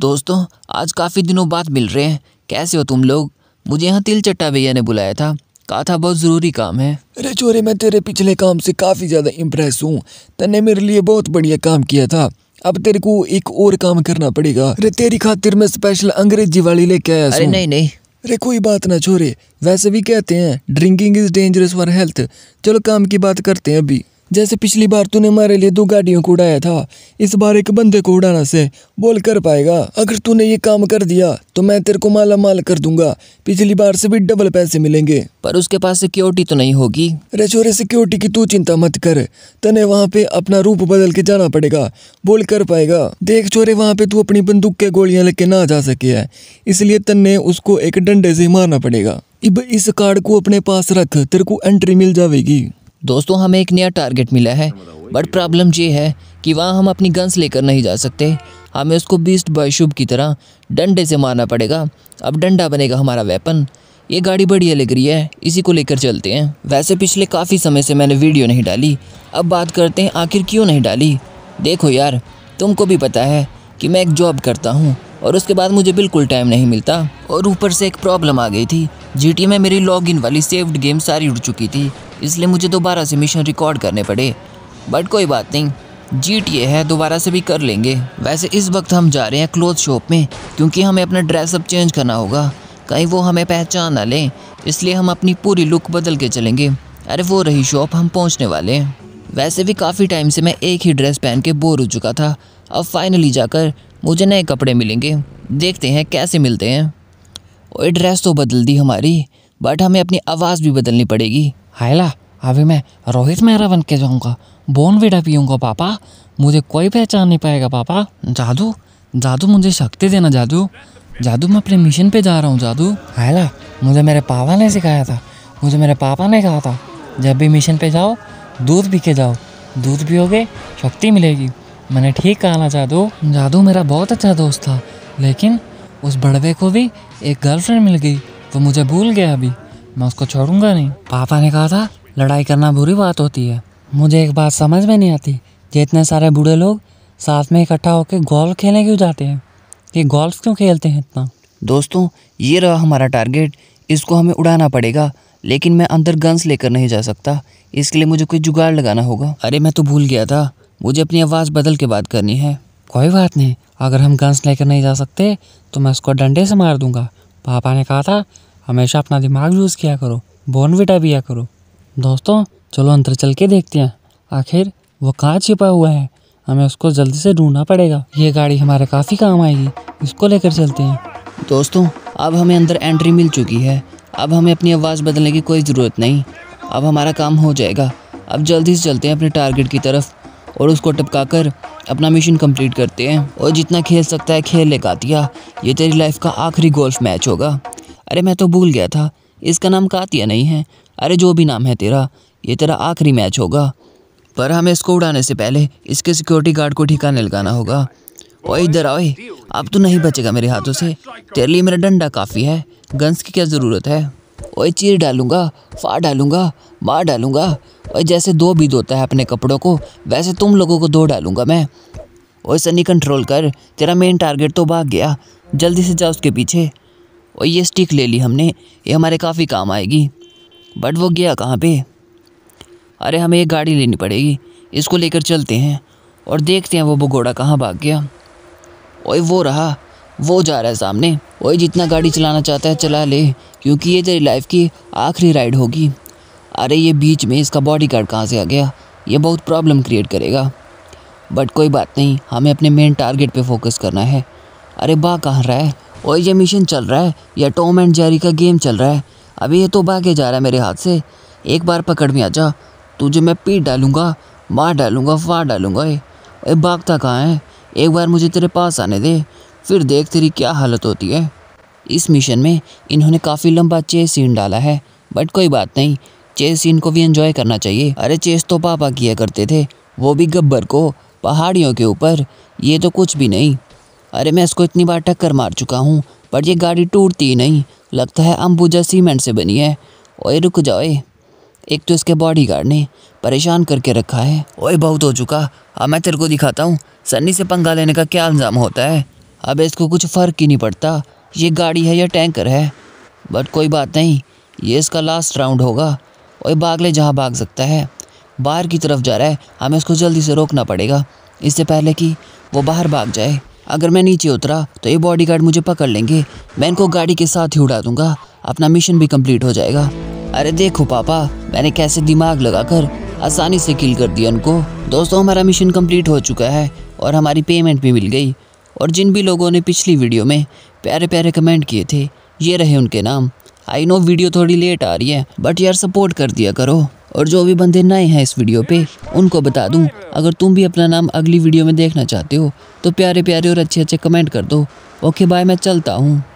दोस्तों आज काफ़ी दिनों बाद मिल रहे हैं कैसे हो तुम लोग मुझे यहाँ तिल चट्टा भैया ने बुलाया था कहा था बहुत ज़रूरी काम है अरे चोरे मैं तेरे पिछले काम से काफ़ी ज़्यादा इम्प्रेस हूँ तने मेरे लिए बहुत बढ़िया काम किया था अब तेरे को एक और काम करना पड़ेगा अरे तेरी खातिर मैं स्पेशल अंग्रेजी वाली लेके आया अरे नहीं नहीं अरे कोई बात ना छोरे वैसे भी कहते हैं drinking is dangerous for health चलो काम की बात करते हैं अभी जैसे पिछली बार तूने हमारे लिए दो गाड़ियों को उड़ाया था इस बार एक बंदे को उड़ाना से बोल कर पाएगा अगर तूने ये काम कर दिया तो मैं तेरे को माला माल कर दूंगा पिछली बार से भी डबल पैसे मिलेंगे पर उसके पास सिक्योरिटी तो नहीं होगी अरे छोरे सिक्योरिटी की तू चिंता मत कर तने वहाँ पे अपना रूप बदल के जाना पड़ेगा बोल कर पाएगा देख छोरे वहाँ पे तू अपनी बंदूक के गोलियां लेके ना जा सके है इसलिए तने उसको एक डंडे से मारना पड़ेगा इब इस कार्ड को अपने पास रख तेरे को एंट्री मिल जाएगी दोस्तों हमें एक नया टारगेट मिला है बट प्रॉब्लम ये है कि वहाँ हम अपनी गन्स लेकर नहीं जा सकते हमें उसको बीस्ट बायशुब की तरह डंडे से मारना पड़ेगा अब डंडा बनेगा हमारा वेपन ये गाड़ी बढ़िया लग रही है इसी को लेकर चलते हैं वैसे पिछले काफ़ी समय से मैंने वीडियो नहीं डाली अब बात करते हैं आखिर क्यों नहीं डाली देखो यार तुमको भी पता है कि मैं एक जॉब करता हूँ और उसके बाद मुझे बिल्कुल टाइम नहीं मिलता और ऊपर से एक प्रॉब्लम आ गई थी जी में मेरी लॉगिन वाली सेव्ड गेम सारी उड़ चुकी थी इसलिए मुझे दोबारा से मिशन रिकॉर्ड करने पड़े बट कोई बात नहीं जीट ये है दोबारा से भी कर लेंगे वैसे इस वक्त हम जा रहे हैं क्लोथ शॉप में क्योंकि हमें अपना ड्रेसअप चेंज करना होगा कहीं वो हमें पहचान ना लें इसलिए हम अपनी पूरी लुक बदल के चलेंगे अरे वो रही शॉप हम पहुंचने वाले हैं वैसे भी काफ़ी टाइम से मैं एक ही ड्रेस पहन के बोर हो चुका था अब फाइनली जाकर मुझे नए कपड़े मिलेंगे देखते हैं कैसे मिलते हैं और ड्रेस तो बदल दी हमारी बट हमें अपनी आवाज़ भी बदलनी पड़ेगी हायला अभी मैं रोहित मेहरा बन के जाऊँगा बोनविडा पीऊँगा पापा मुझे कोई पहचान नहीं पाएगा पापा जादू जादू मुझे शक्ति देना जादू जादू मैं अपने मिशन पे जा रहा हूँ जादू हायला मुझे मेरे पापा ने सिखाया था मुझे मेरे पापा ने कहा था जब भी मिशन पे जाओ दूध पी के जाओ दूध पियोगे शक्ति मिलेगी मैंने ठीक कहा ना जादू जादू मेरा बहुत अच्छा दोस्त था लेकिन उस बड़वे को भी एक गर्लफ्रेंड मिल गई वो मुझे भूल गया अभी मैं उसको छोड़ूंगा नहीं पापा ने कहा था लड़ाई करना बुरी बात होती है मुझे एक बात समझ में नहीं आती ये इतने सारे बूढ़े लोग साथ में इकट्ठा होकर गोल्फ खेलने क्यों जाते हैं ये गोल्फ क्यों खेलते हैं इतना दोस्तों ये रहा हमारा टारगेट इसको हमें उड़ाना पड़ेगा लेकिन मैं अंदर गन्स लेकर नहीं जा सकता इसके लिए मुझे कोई जुगाड़ लगाना होगा अरे मैं तो भूल गया था मुझे अपनी आवाज़ बदल के बात करनी है कोई बात नहीं अगर हम गन्स लेकर नहीं जा सकते तो मैं उसको डंडे से मार दूंगा पापा ने कहा था हमेशा अपना दिमाग यूज़ किया करो बॉर्नविटा पिया करो दोस्तों चलो अंदर चल के देखते हैं आखिर वो कहाँ छिपा हुआ है हमें उसको जल्दी से ढूंढना पड़ेगा ये गाड़ी हमारे काफ़ी काम आएगी इसको लेकर चलते हैं दोस्तों अब हमें अंदर एंट्री मिल चुकी है अब हमें अपनी आवाज़ बदलने की कोई ज़रूरत नहीं अब हमारा काम हो जाएगा अब जल्दी से चलते हैं अपने टारगेट की तरफ और उसको टपका कर अपना मिशन कंप्लीट करते हैं और जितना खेल सकता है खेल ले दिया ये तेरी लाइफ का आखिरी गोल्फ मैच होगा अरे मैं तो भूल गया था इसका नाम कातिया नहीं है अरे जो भी नाम है तेरा ये तेरा आखिरी मैच होगा पर हमें इसको उड़ाने से पहले इसके सिक्योरिटी गार्ड को ठिकाने लगाना होगा ओए इधर आओ अब तो नहीं बचेगा मेरे हाथों से तेरे लिए मेरा डंडा काफ़ी है गन्स की क्या ज़रूरत है ओए चीर डालूंगा फाड़ डालूंगा मार डालूंगा और जैसे दो भी धोता है अपने कपड़ों को वैसे तुम लोगों को दो डालूंगा मैं ओए सनी कंट्रोल कर तेरा मेन टारगेट तो भाग गया जल्दी से जा उसके पीछे और ये स्टिक ले ली हमने ये हमारे काफ़ी काम आएगी बट वो गया कहाँ पे अरे हमें एक गाड़ी लेनी पड़ेगी इसको लेकर चलते हैं और देखते हैं वो भगोड़ा कहाँ भाग गया ओए वो रहा वो जा रहा है सामने ओए जितना गाड़ी चलाना चाहता है चला ले क्योंकि ये तेरी लाइफ की आखिरी राइड होगी अरे ये बीच में इसका बॉडी गार्ड कहाँ से आ गया ये बहुत प्रॉब्लम क्रिएट करेगा बट कोई बात नहीं हमें अपने मेन टारगेट पे फोकस करना है अरे बा कहाँ रहा है और ये मिशन चल रहा है या टॉम एंड जेरी का गेम चल रहा है अभी ये तो भागे जा रहा है मेरे हाथ से एक बार पकड़ में आ जा तुझे मैं पीट डालूँगा मार डालूँगा फाड़ डालूँगा ए भागता कहाँ है एक बार मुझे तेरे पास आने दे फिर देख तेरी क्या हालत होती है इस मिशन में इन्होंने काफ़ी लंबा चेस सीन डाला है बट कोई बात नहीं चेस सीन को भी एंजॉय करना चाहिए अरे चेस तो पापा किया करते थे वो भी गब्बर को पहाड़ियों के ऊपर ये तो कुछ भी नहीं अरे मैं इसको इतनी बार टक्कर मार चुका हूँ पर ये गाड़ी टूटती ही नहीं लगता है अंबुजा सीमेंट से बनी है ओए रुक जाओ एक तो इसके बॉडी गार्ड ने परेशान करके रखा है ओए बहुत हो चुका अब मैं तेरे को दिखाता हूँ सन्नी से पंगा लेने का क्या इल्ज़ाम होता है अब इसको कुछ फ़र्क ही नहीं पड़ता ये गाड़ी है या टैंकर है बट कोई बात नहीं ये इसका लास्ट राउंड होगा ओए भाग ले जहाँ भाग सकता है बाहर की तरफ जा रहा है हमें इसको जल्दी से रोकना पड़ेगा इससे पहले कि वो बाहर भाग जाए अगर मैं नीचे उतरा तो ये बॉडीगार्ड मुझे पकड़ लेंगे मैं इनको गाड़ी के साथ ही उड़ा दूंगा अपना मिशन भी कंप्लीट हो जाएगा अरे देखो पापा मैंने कैसे दिमाग लगाकर आसानी से किल कर दिया उनको दोस्तों हमारा मिशन कंप्लीट हो चुका है और हमारी पेमेंट भी मिल गई और जिन भी लोगों ने पिछली वीडियो में प्यारे प्यारे कमेंट किए थे ये रहे उनके नाम आई नो वीडियो थोड़ी लेट आ रही है बट यार सपोर्ट कर दिया करो और जो भी बंदे नए हैं इस वीडियो पे उनको बता दूं अगर तुम भी अपना नाम अगली वीडियो में देखना चाहते हो तो प्यारे प्यारे और अच्छे अच्छे कमेंट कर दो ओके बाय मैं चलता हूँ